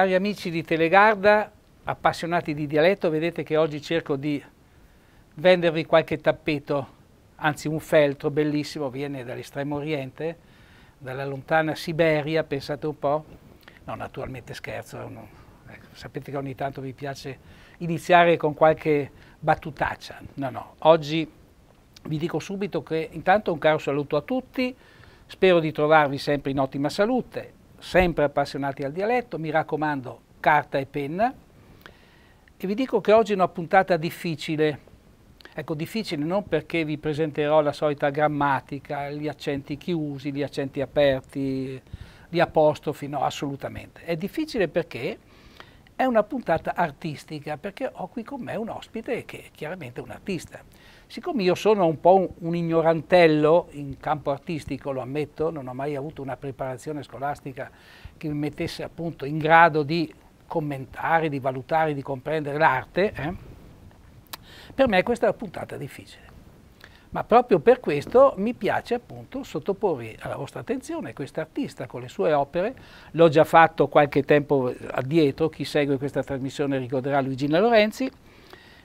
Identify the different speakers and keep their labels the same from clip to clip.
Speaker 1: Cari amici di Telegarda, appassionati di dialetto, vedete che oggi cerco di vendervi qualche tappeto, anzi un feltro bellissimo, viene dall'estremo oriente, dalla lontana Siberia, pensate un po'. No, naturalmente scherzo, uno, ecco, sapete che ogni tanto vi piace iniziare con qualche battutaccia. No, no, oggi vi dico subito che intanto un caro saluto a tutti, spero di trovarvi sempre in ottima salute, sempre appassionati al dialetto, mi raccomando carta e penna e vi dico che oggi è una puntata difficile. Ecco, difficile non perché vi presenterò la solita grammatica, gli accenti chiusi, gli accenti aperti, gli apostrofi, no, assolutamente. È difficile perché è una puntata artistica perché ho qui con me un ospite che è chiaramente un artista. Siccome io sono un po' un, un ignorantello in campo artistico, lo ammetto, non ho mai avuto una preparazione scolastica che mi mettesse appunto in grado di commentare, di valutare, di comprendere l'arte, eh? per me questa è una puntata difficile. Ma proprio per questo mi piace appunto sottoporre alla vostra attenzione questo artista con le sue opere. L'ho già fatto qualche tempo addietro, chi segue questa trasmissione ricorderà Luigina Lorenzi.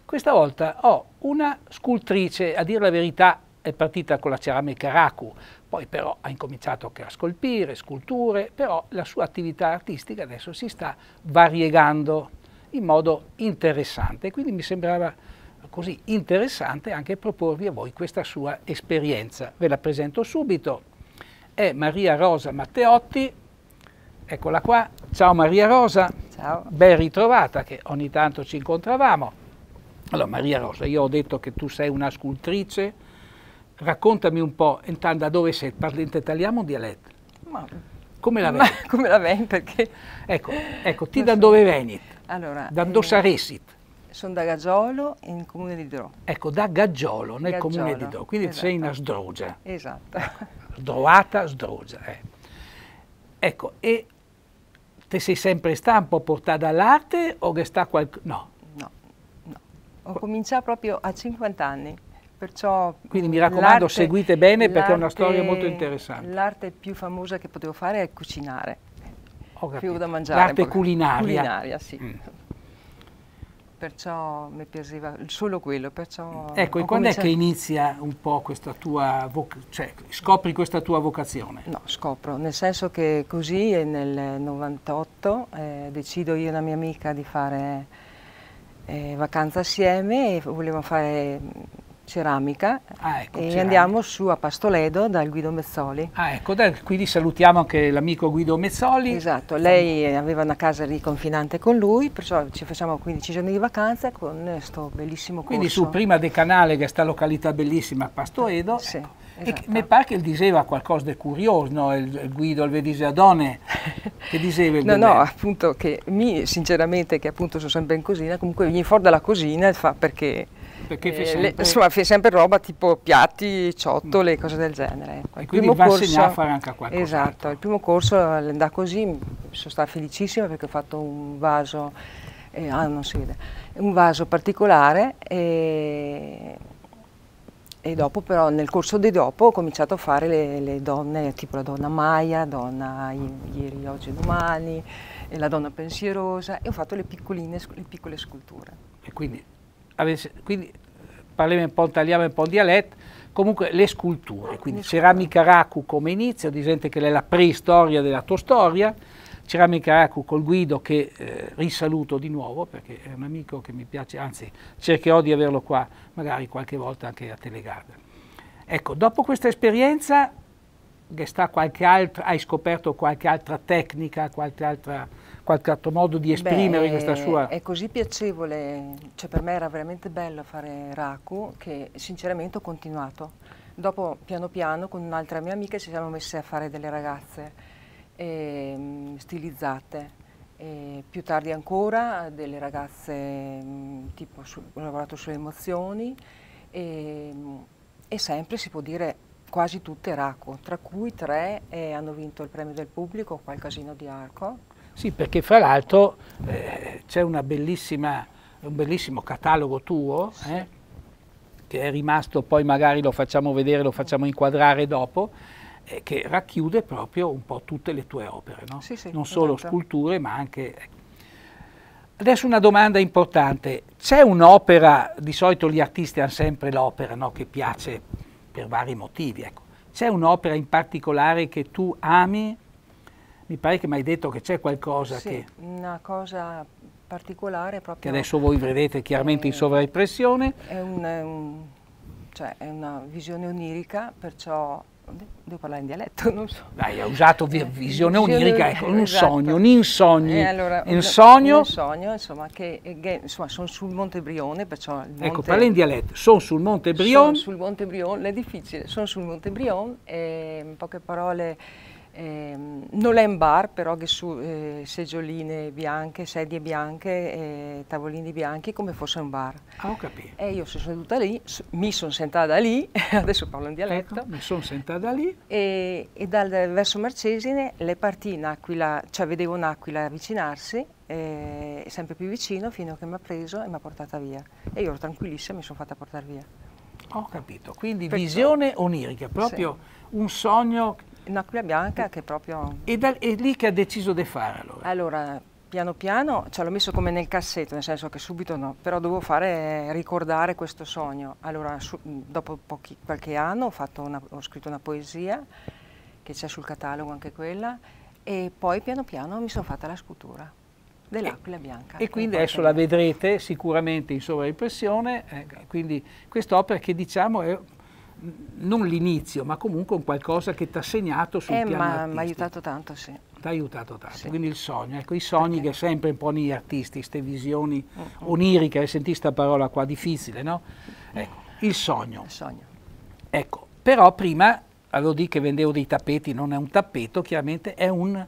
Speaker 1: Questa volta ho una scultrice, a dire la verità è partita con la ceramica Raku, poi però ha incominciato anche a scolpire, sculture, però la sua attività artistica adesso si sta variegando in modo interessante, quindi mi sembrava così interessante anche proporvi a voi questa sua esperienza. Ve la presento subito, è Maria Rosa Matteotti, eccola qua, ciao Maria Rosa, ciao. ben ritrovata che ogni tanto ci incontravamo. Allora Maria Rosa, io ho detto che tu sei una scultrice, raccontami un po', intanto da dove sei, parli in italiano o dialetto? Ma, come la veni? come la veni perché... Ecco, ecco ti so. da dove venit? Allora, da eh, dove saresit?
Speaker 2: Sono da Gaggiolo, in comune di Dro.
Speaker 1: Ecco, da Gaggiolo, nel Gaggiolo, comune di Dro. quindi esatto. sei una sdrogia. Esatto. Sdroata, sdrogia. Eh. Ecco, e te sei sempre stata un po' portata all'arte o che sta qualcosa? No. No,
Speaker 2: no. Ho cominciato proprio a 50 anni. Perciò Quindi mi raccomando, seguite bene perché è una storia molto interessante. L'arte più famosa che potevo fare è cucinare. Ho capito. Più da mangiare. L'arte culinaria. Culinaria, sì. Mm perciò mi piaceva solo quello. ecco, e quando cominciato... è che inizia un po' questa tua vocazione, cioè scopri questa tua vocazione? No, scopro, nel senso che così è nel 98 eh, decido io e una mia amica di fare eh, vacanza assieme e volevo fare ceramica ah, ecco, e ceramica. andiamo su a Pastoledo dal Guido Mezzoli. Ah, ecco, quindi salutiamo anche l'amico Guido Mezzoli. Esatto, lei aveva una casa lì confinante con lui, perciò ci facciamo 15 giorni di vacanza con questo bellissimo corso. Quindi su
Speaker 1: prima Canale, che è sta località bellissima a Pastoledo. Sì. Ecco. Esatto. E mi pare che diceva qualcosa
Speaker 2: di curioso, no? il, il Guido Alvedise Adone, che diceva... no, no, appunto che mi, sinceramente, che appunto sono sempre in cucina, comunque venire fuori dalla cucina fa perché perché fai eh, sempre... Le, insomma, fai sempre roba tipo piatti, ciotole, mm. cose del genere. Ecco. E quindi va corso... a fare anche qualcosa. Ecco. Esatto, il primo corso andà così, sono stata felicissima perché ho fatto un vaso, eh, ah, non si vede, un vaso particolare e e dopo però nel corso di dopo ho cominciato a fare le, le donne, tipo la donna Maya, donna ieri, oggi, e domani, e la donna pensierosa e ho fatto le, le piccole sculture. E
Speaker 1: quindi quindi parliamo un po' in italiano e un po' in dialetto, comunque le sculture, quindi ceramica raku come inizio, di gente che è la preistoria della tua storia, ceramica raku col Guido che eh, risaluto di nuovo perché è un amico che mi piace, anzi cercherò di averlo qua magari qualche volta anche a Telegarden. Ecco, dopo questa esperienza sta qualche altra, hai scoperto qualche altra tecnica, qualche, altra, qualche altro modo di esprimere Beh, questa sua... È
Speaker 2: così piacevole, cioè per me era veramente bello fare Raku che sinceramente ho continuato. Dopo piano piano con un'altra mia amica ci siamo messe a fare delle ragazze eh, stilizzate. E più tardi ancora delle ragazze, mm, tipo su, ho lavorato sulle emozioni e, ehm, e sempre si può dire quasi tutte Raco, tra cui tre eh, hanno vinto il premio del pubblico qua il Casino di Arco.
Speaker 1: Sì, perché fra l'altro eh, c'è un bellissimo catalogo tuo, eh, che è rimasto, poi magari lo facciamo vedere, lo facciamo inquadrare dopo, eh, che racchiude proprio un po' tutte le tue opere, no? sì, sì, non solo esatto. sculture ma anche... Ecco. Adesso una domanda importante, c'è un'opera, di solito gli artisti hanno sempre l'opera no? che piace per vari motivi. Ecco. C'è un'opera in particolare che tu ami? Mi pare che mi hai detto che c'è qualcosa sì, che...
Speaker 2: una cosa particolare proprio... Che adesso
Speaker 1: voi vedete chiaramente è, in eh, sovraimpressione.
Speaker 2: È, un, è, un, cioè è una visione onirica, perciò devo parlare in dialetto, non so. Hai
Speaker 1: usato vi eh, visione onirica, ecco, un esatto. sogno, un insogno. Eh, allora, un, sogno. Un
Speaker 2: sogno, insomma, che, eh, insomma, sono sul Monte Brione, perciò... Ecco, monte, ecco, parla in dialetto,
Speaker 1: sono sul Monte Brione. Sono sul
Speaker 2: Monte Brione, è difficile, sono sul Monte Brione, eh, in poche parole... Eh, Nolan Bar, però, che su eh, segioline bianche, sedie bianche, eh, tavolini bianchi, come fosse un bar.
Speaker 1: Ah, ho capito.
Speaker 2: E io sono seduta lì, mi sono sentata lì, adesso parlo in ecco, dialetto. Ecco, mi sono sentata lì. E, e dal, verso Marcesine le partì in aquila, cioè vedevo un'aquila avvicinarsi, eh, sempre più vicino, fino a che mi ha preso e mi ha portata via. E io ero tranquillissima, mi sono fatta portare via. Ho capito, quindi Perciò. visione onirica, proprio sì. un sogno un'aquila bianca che proprio... E da, è lì che ha deciso di fare allora? Allora, piano piano, ce l'ho messo come nel cassetto, nel senso che subito no, però dovevo fare, ricordare questo sogno. Allora, su, dopo pochi, qualche anno ho, una, ho scritto una poesia, che c'è sul catalogo anche quella, e poi piano piano mi sono fatta la scultura dell'aquila bianca. E
Speaker 1: quindi adesso la vedrete sicuramente in sovraimpressione, eh, quindi quest'opera che diciamo è non l'inizio, ma comunque un qualcosa che ti ha segnato sul eh, piano ma mi ha aiutato
Speaker 2: tanto, sì. Ti
Speaker 1: ha aiutato tanto, sì. quindi il sogno, ecco i sogni Perché? che sempre un po' negli artisti, queste visioni mm -hmm. oniriche, hai eh, sentito questa parola qua, difficile, no? Mm. Ecco, il sogno. Il sogno. Ecco, però prima avevo detto che vendevo dei tappeti, non è un tappeto, chiaramente è un...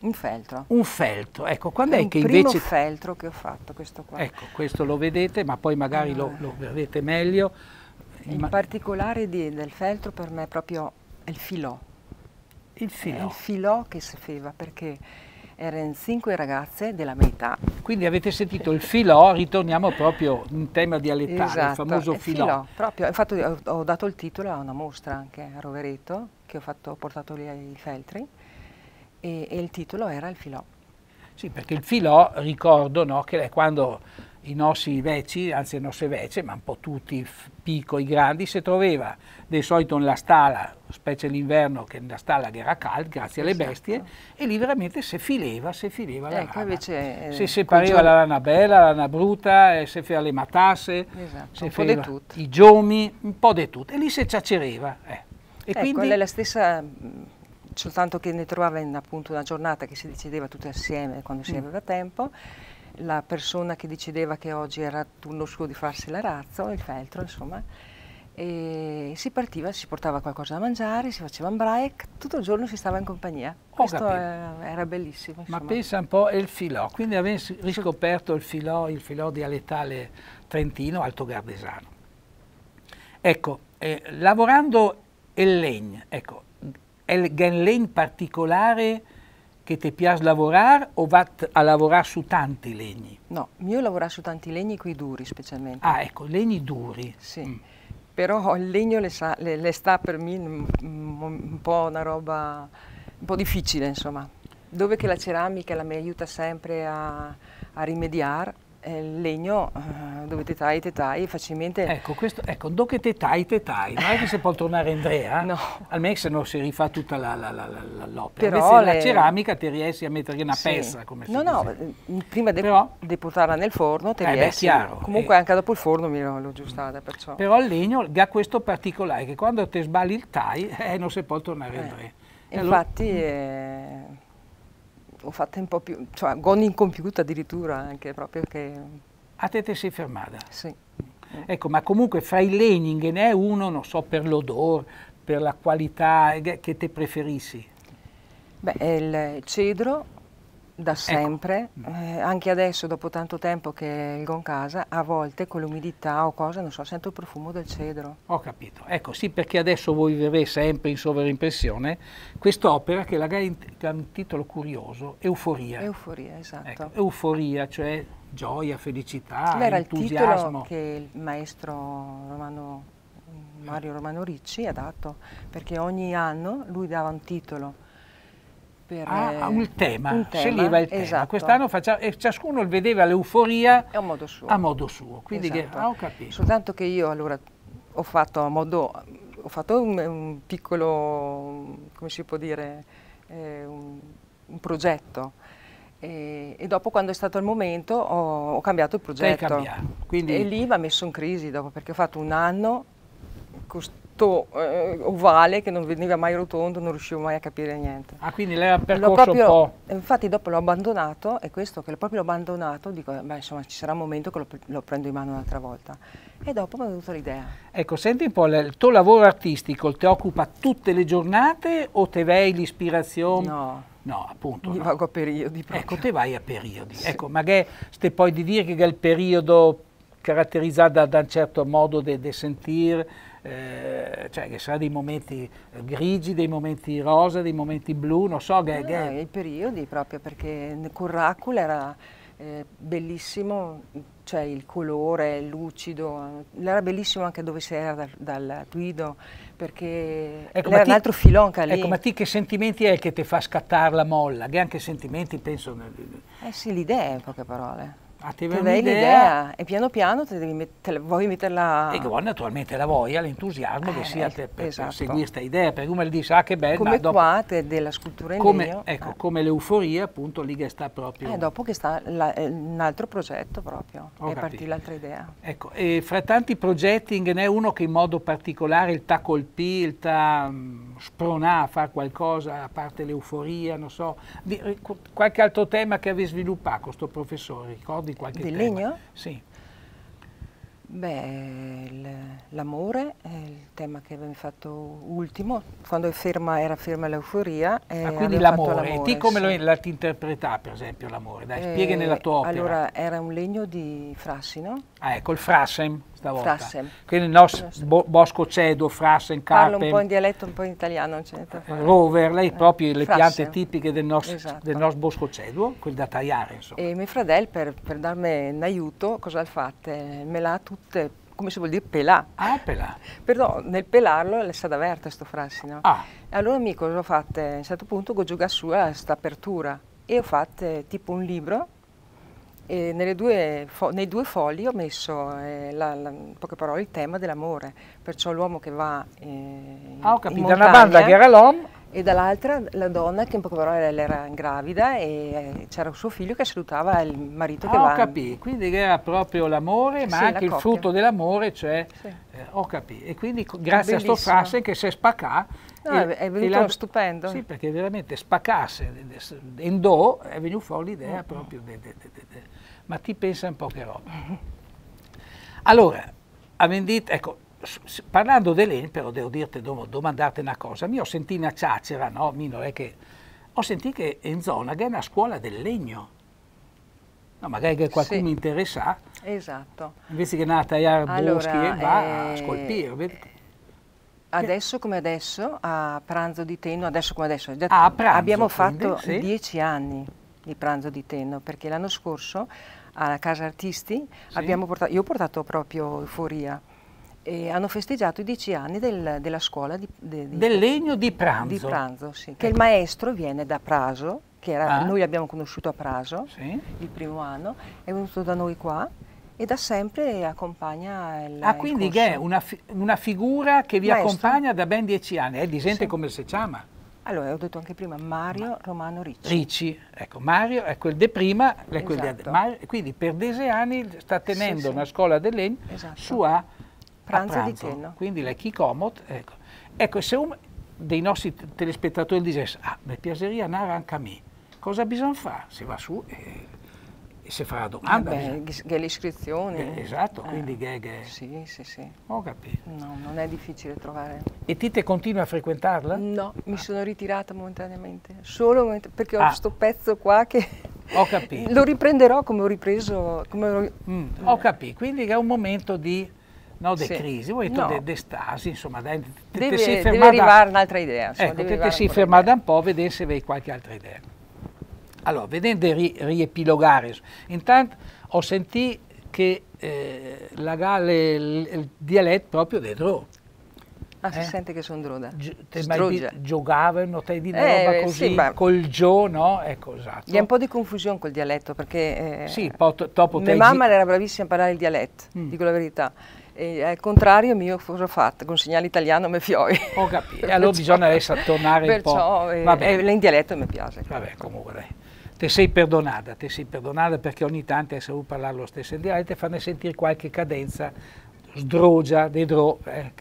Speaker 1: Un feltro. Un feltro, ecco, quando è, è che invece... Il primo
Speaker 2: feltro che ho fatto, questo qua. Ecco,
Speaker 1: questo lo vedete, ma poi magari mm. lo, lo vedrete
Speaker 2: meglio eh, in particolare di, del feltro per me è proprio il filò. Il filò. il filò che si feva perché erano cinque ragazze della metà.
Speaker 1: Quindi avete sentito il filò, ritorniamo proprio in tema dialettale, esatto, il famoso il filò. filò
Speaker 2: proprio, infatti ho, ho, dato il titolo a una mostra anche a Rovereto, che ho, fatto, ho portato lì ai feltri, e, e, il titolo era il filò. Sì, perché il filò, ricordo, no,
Speaker 1: che è quando i nostri vecchi, anzi le nostre vece, ma un po' tutti, piccoli, grandi, si trovava di solito nella stalla, specie l'inverno che nella stalla era calda, grazie esatto. alle bestie, e lì veramente si fileva, si fileva la ecco, lana. Invece, eh, si separava la lana bella, la lana bruta, eh, si faceva le matasse, esatto, si i giomi, un po' di tutto, e lì si
Speaker 2: ciacereva. Eh. E ecco, quindi... è la stessa soltanto che ne trovava in, appunto una giornata che si decideva tutti assieme quando si mm. aveva tempo la persona che decideva che oggi era turno suo di farsi l'arazzo, il feltro, insomma, e si partiva, si portava qualcosa da mangiare, si faceva un break, tutto il giorno si stava in compagnia. Ho Questo capito. era bellissimo. Insomma. Ma pensa
Speaker 1: un po' il filò, quindi avevi riscoperto il filò, il filò dialettale trentino, alto gardesano. Ecco, eh, lavorando il legno, ecco, il gen legno particolare che ti piace lavorare o vai a lavorare
Speaker 2: su tanti legni? No, io lavoro su tanti legni, qui duri specialmente. Ah, ecco, legni duri. Sì. Mm. Però il legno le, sa, le, le sta per me mm, mm, un po' una roba un po' difficile, insomma. Dove che la ceramica la mi aiuta sempre a, a rimediare, il eh, legno eh, dove tetai tetai facilmente ecco
Speaker 1: questo ecco dove tetai tetai non è che si può tornare Andrea no almeno se no si rifà tutta l'opera però le... la ceramica ti riesci a mettere una sì. pezza come no no
Speaker 2: dice. Mm, prima di però... portarla nel forno te eh, riesci beh, chiaro. comunque eh. anche dopo il forno mi l'ho aggiustata perciò
Speaker 1: però il legno ha questo particolare che quando te sbagli il tai eh, non si può tornare eh. Andrea
Speaker 2: infatti allora... Eh, l'ho fatta un po' più, cioè gol incompiuta addirittura anche proprio che... A te te sei fermata? Sì. Ecco, ma
Speaker 1: comunque fra i Lening ne è uno, non so, per l'odore, per la qualità che te
Speaker 2: preferissi? Beh, è il cedro da ecco. sempre, ecco. eh, anche adesso dopo tanto tempo che il Goncasa, a volte con l'umidità o cosa, non so, sento il profumo del cedro. Ho capito,
Speaker 1: ecco sì perché adesso voi vivete sempre in sovraimpressione quest'opera che la magari ha un titolo curioso, Euforia. Euforia, esatto. Ecco, euforia, cioè gioia, felicità, Era entusiasmo. Era il titolo
Speaker 2: che il maestro Romano, Mario Romano Ricci ha dato, perché ogni anno lui dava un titolo per... Ah, ah un eh, tema, un tema. sceglieva il tema. Esatto. Quest'anno
Speaker 1: ciascuno vedeva l'euforia a modo suo. A modo suo. Quindi esatto.
Speaker 2: che, ho capito. Soltanto che io allora ho fatto a modo, ho fatto un, un piccolo, come si può dire, eh, un, un progetto. E, e, dopo quando è stato il momento ho, ho cambiato il progetto. Cambiato, quindi... E lì mi ha messo in crisi dopo perché ho fatto un anno costruito tutto eh, ovale che non veniva mai rotondo, non riuscivo mai a capire niente. Ah, quindi lei ha percorso proprio, un po'. Infatti dopo l'ho abbandonato e questo che l'ho proprio abbandonato, dico, beh, insomma, ci sarà un momento che lo, lo prendo in mano un'altra volta. E dopo mi è venuta l'idea.
Speaker 1: Ecco, senti un po', il tuo lavoro artistico ti occupa tutte le giornate o te vei l'ispirazione? No. No, appunto. Mi no. vado a periodi proprio. Ecco, te vai a periodi. Sì. Ecco, magari se poi di dire che è il periodo caratterizzato da, da un certo modo di sentire, eh, cioè che sarà dei momenti eh, grigi, dei momenti
Speaker 2: rosa, dei momenti blu, non so, che, che... Ah, i periodi proprio perché Curracula era eh, bellissimo, cioè il colore il lucido, eh, era bellissimo anche dove si era dal, dal Guido perché ecco, era ti, un altro filonca lì. Ecco, ma
Speaker 1: ti che sentimenti è che ti fa scattare la molla? Che anche sentimenti penso...
Speaker 2: Eh sì, l'idea in poche parole. Ah, ti venne l'idea e piano piano te devi met- te vuoi metterla... E che vuoi
Speaker 1: naturalmente la voglia, l'entusiasmo eh, che sia te, per, esatto. seguire questa idea, per come dici, ah che bello... Come
Speaker 2: dopo, qua te, della scultura in come, legno. Ecco, ah. come l'euforia appunto lì che sta proprio... Eh, dopo che sta la, eh, un altro progetto proprio, Ho e partì l'altra idea.
Speaker 1: Ecco, e fra tanti progetti ne è uno che in modo particolare t'ha colpì, t'ha mm, spronà a fare qualcosa, a parte l'euforia, non so, di, qualche altro tema che avevi sviluppato con questo
Speaker 2: professore, ricordi? di qualche Del tema. legno? Sì. Beh, l'amore è il tema che abbiamo fatto ultimo, quando ferma, era ferma l'euforia. Eh, ah, quindi l'amore, ti come
Speaker 1: sì. lo, la, ti interpreta per esempio l'amore? Dai, eh, spieghi nella eh, tua opera. Allora,
Speaker 2: era un legno di frassino. Ah, ecco, il frassem stavolta. Frassen. Quindi il nostro
Speaker 1: bo bosco cedo, frassen, carpe. Parlo un po' in
Speaker 2: dialetto, un po' in italiano. Non eh,
Speaker 1: Rover, lei eh, proprio le piante tipiche del nostro, esatto. del nostro bosco cedo, quel da tagliare insomma.
Speaker 2: E mio fratello per, per, darmi un aiuto cosa ha fatto? Me l'ha tutte, come si vuol dire, pelà. Ah, pelà. Però nel pelarlo è stata aperta sto frassino. Ah. allora amico cosa ho fatto? A un certo punto ho giocato su a questa apertura e ho fatto eh, tipo un libro Due nei due fogli ho messo, eh, la, la, in poche parole, il tema dell'amore, perciò l'uomo che va eh, ah, ho capito. da una banda che era l'uomo e dall'altra la donna che in poche parole era gravida e eh, c'era un suo figlio che salutava il marito ah, che va. ho capito,
Speaker 1: quindi era proprio l'amore ma sì, anche il frutto dell'amore, cioè sì. eh, ho capito. E quindi grazie Bellissimo. a sto frase che si spaccà No, e, è venuto la, stupendo. Sì, perché veramente spaccasse, in do, è venuta fuori l'idea oh, proprio no. de, de, de, ma ti pensano poche robe. Allora, a vendita, ecco, parlando dell'ENI, però devo dirti, devo domandarti una cosa, mi ho sentito una ciacera, no? Mino, è che ho sentito che in Enzonaga è una scuola del legno. No, magari che qualcuno sì. mi interessa.
Speaker 2: Esatto.
Speaker 1: Invece che andare a tagliare allora, boschi e va eh, a scolpire.
Speaker 2: Vedi? Adesso come adesso, a pranzo di Tenno, adesso come adesso, ah, pranzo, abbiamo fatto sì. dieci anni di pranzo di Tenno, perché l'anno scorso alla Casa Artisti sì. abbiamo portato, io ho portato proprio Euforia, e hanno festeggiato i dieci anni del, della scuola di, de, di, del legno di pranzo, di pranzo sì, che il ecco. maestro viene da Praso, che era, ah. noi abbiamo conosciuto a Praso sì. il primo anno, è venuto da noi qua e da sempre accompagna il Ah, quindi il è
Speaker 1: una, una, figura che vi maestro. accompagna da ben dieci anni, è disente sì. come si chiama.
Speaker 2: Allora, ho detto anche prima Mario Ma Romano Ricci.
Speaker 1: Ricci, ecco, Mario è quel de prima, è quel esatto. de Mario, quindi per Deseani sta tenendo sì, sì. una scuola del legno esatto. sua pranzo, pranzo di cenno. Quindi la Kikomot, ecco. Ecco, se uno dei nostri telespettatori dicesse, ah, mi piacerebbe andare anche a me, cosa bisogna fare? Si va su e
Speaker 2: e se fa la domanda. Ah beh, che le iscrizioni. Eh, esatto, eh. quindi che, che... Sì, sì, sì. Ho capito. No, non è difficile trovare. E Tite continua a frequentarla? No, ah. mi sono ritirata momentaneamente, solo perché ho questo ah. pezzo qua che... Ho capito. Lo riprenderò come ho ripreso... Come ho... Mm, ho
Speaker 1: capito, quindi è un momento di... No, di sì. crisi, un no. d'estasi, de insomma, dai, te, deve, te sei fermata... deve arrivare un'altra idea. Insomma, ecco, te, te sei fermata un po' vedere se avevi qualche altra idea. Allora, vedendo ri, riepilogare, intanto ho sentito che eh, la gale, il, il dialetto proprio dei dentro.
Speaker 2: Ah, si eh? sente che sono droda. Giocavano, te di una eh, roba così, sì,
Speaker 1: col gio, no? Ecco, esatto. è un
Speaker 2: po' di confusione col dialetto, perché... Eh, sì, dopo Mia mamma era bravissima a parlare il dialetto, mm. dico la verità. E al contrario mio cosa ho fatto? Con segnale italiano mi fioi. Ho capito, allora bisogna adesso tornare un po'. Perciò, eh, Vabbè. Eh, in dialetto mi piace. Vabbè, comunque. dai
Speaker 1: te sei perdonata, te sei perdonata perché ogni tanto hai eh, saputo parlare lo stesso in dialetto e farne sentire qualche cadenza sdrogia, dedro, eh,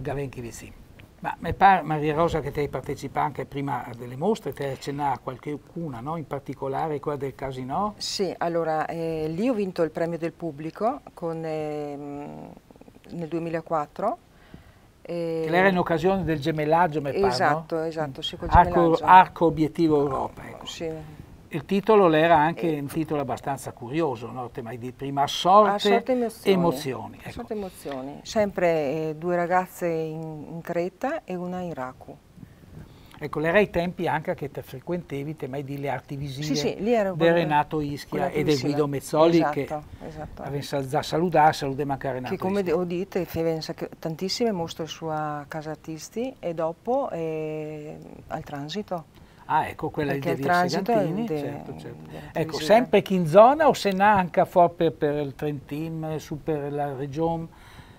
Speaker 1: gavenchi vicini. Ma mi pare, Maria Rosa, che te hai partecipato anche
Speaker 2: prima delle mostre, te accennava a qualcuna, no? in particolare quella del Casino? Sì, allora, eh, lì ho vinto il premio del pubblico con, eh, nel 2004. Eh, che era in
Speaker 1: occasione del gemellaggio, mi pare, Esatto,
Speaker 2: no? esatto, sì, col gemellaggio. Arco,
Speaker 1: arco obiettivo Europa, ecco. Sì, il titolo era anche eh. un titolo abbastanza curioso, no? di prima sorte, ah, sorte emozioni. emozioni ecco.
Speaker 2: Sorte emozioni. Sempre eh, due ragazze in, in, Creta e una in Raku. Ecco, l'era ai tempi anche che te frequentevi, te mai di le arti visive sì, sì, del Renato Ischia e del Guido Mezzoli esatto, che esatto. da esatto. salutare, salute anche a Renato Che come ho detto, fece tantissime mostre sua a casa artisti e dopo eh, al transito.
Speaker 1: Ah, ecco, quella Perché di Via Segantini, de, certo, certo. Ecco, sempre chi in zona o se ne anche for per, per, il Trentin, su per la Regione?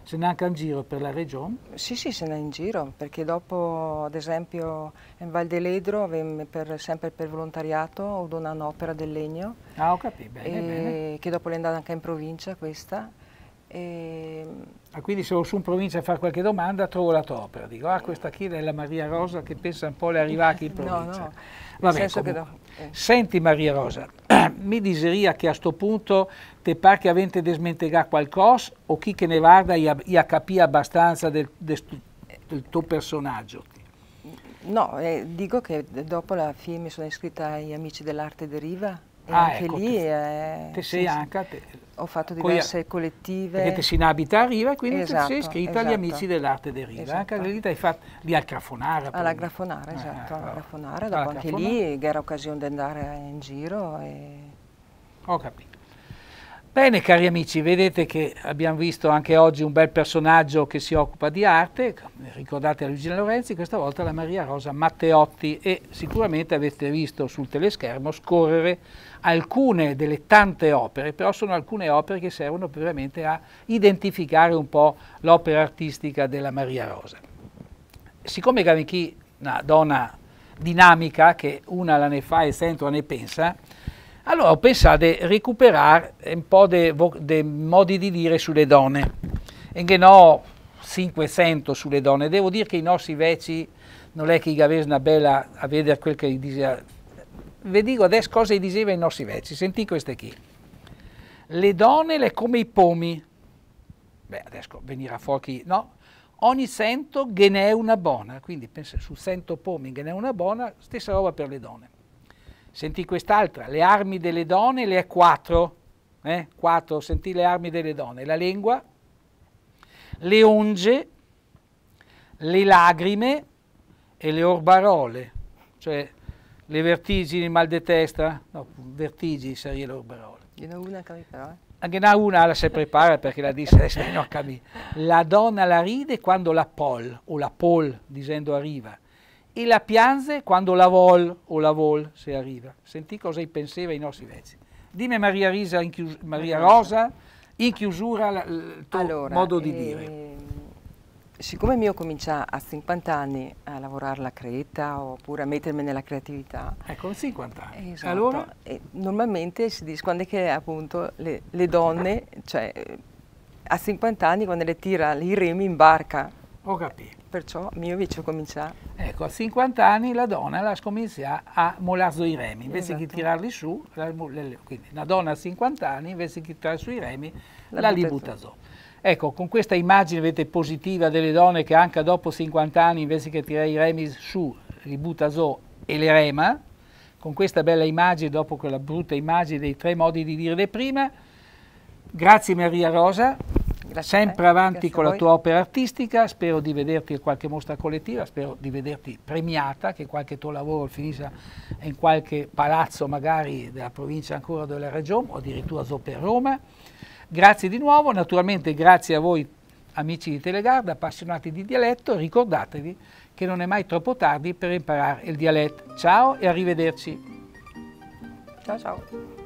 Speaker 1: Se ne anche in giro per la regione?
Speaker 2: Sì, sì, se ne in giro, perché dopo, ad esempio, in Val dell'Edro, sempre per volontariato, ho donato un'opera del legno. Ah, ho capito, bene, bene. Che dopo l'è andata anche in provincia questa, e... Ehm, ah, quindi se vado su
Speaker 1: in provincia a fare qualche domanda trovo la topera, dico ah questa chi è la Maria Rosa che pensa un po' le arrivate in provincia. no, no. Vabbè, do... eh. Senti Maria Rosa, mi diceria che a questo punto te pare che avete desmentegato qualcosa o chi che ne guarda ha capito abbastanza del, del, del tuo personaggio?
Speaker 2: No, eh, dico che dopo la fine mi sono iscritta agli Amici dell'Arte Deriva e ah, anche ecco, lì te, è, te sei sì, anche, te, ho fatto diverse poi, collettive. Perché Tessina abita a Riva e quindi esatto, sei iscritta esatto. agli Amici dell'Arte di Riva. Esatto. Anche lì
Speaker 1: ti hai fatto lì al Grafonara. Alla Grafonara, eh, esatto, eh, alla oh, Grafonara. Dopo alla anche Grafonara. lì
Speaker 2: era occasione di andare in giro. E... Ho capito.
Speaker 1: Bene cari amici, vedete che abbiamo visto anche oggi un bel personaggio che si occupa di arte, ricordate la Luigina Lorenzi, questa volta la Maria Rosa Matteotti e sicuramente avete visto sul teleschermo scorrere alcune delle tante opere, però sono alcune opere che servono veramente a identificare un po' l'opera artistica della Maria Rosa. Siccome Gavinchi, è una donna dinamica che una la ne fa e sentola ne pensa, allora ho pensato di recuperare un po' dei modi di dire sulle donne. E che no, 500 sulle donne. Devo dire che i nostri vecchi non è che avessero una bella a vedere quel che diceva, vi dico adesso cosa diceva i nostri vecchi, senti queste qui. Le donne le come i pomi. Beh, adesso venire a fuochi, no? Ogni cento che ne è una buona, quindi pensa, su cento pomi che ne è una buona, stessa roba per le donne. Senti quest'altra, le armi delle donne le è quattro, eh? quattro, senti le armi delle donne, la lingua, le onge, le lagrime e le orbarole, cioè le vertigini, il mal di testa? No, vertigini sarebbero le
Speaker 2: Ne Gliene una che mi però.
Speaker 1: Anche una, una la si prepara perché la disse eh, no, camì. La donna la ride quando la pol o la pol dicendo arriva e la piange quando la vol o la vol se arriva. Sentì cosa pensava i nostri vecchi. Dimmi Maria,
Speaker 2: Risa, in Maria Rosa in chiusura il tuo allora, modo di eh, dire. Ehm, siccome mio comincia a 50 anni a lavorare la creta oppure a mettermi nella creatività. Ecco, 50 anni. Esatto. Allora? normalmente si dice quando è che appunto le, le donne, cioè a 50 anni quando le tira i remi in barca. Ho capito. Perciò mio invece comincia. Ecco, a 50 anni la donna
Speaker 1: la scomincia a molare i remi, invece esatto. che tirarli su, la, quindi una donna a 50 anni invece che tirare su i remi
Speaker 2: la, la li butta su.
Speaker 1: Ecco, con questa immagine vedete, positiva delle donne che anche dopo 50 anni, invece che tirare i remi su, li butta su e le rema, con questa bella immagine, dopo quella brutta immagine dei tre modi di dire prima, grazie Maria Rosa, Grazie sempre avanti con la tua opera artistica, spero di vederti a qualche mostra collettiva, spero di vederti premiata, che qualche tuo lavoro finisca in qualche palazzo magari della provincia ancora della regione o addirittura zo per Roma. Grazie di nuovo, naturalmente grazie a voi amici di Telegarda, appassionati di dialetto, ricordatevi che non è mai troppo tardi per imparare il dialetto. Ciao e arrivederci.
Speaker 2: Ciao ciao.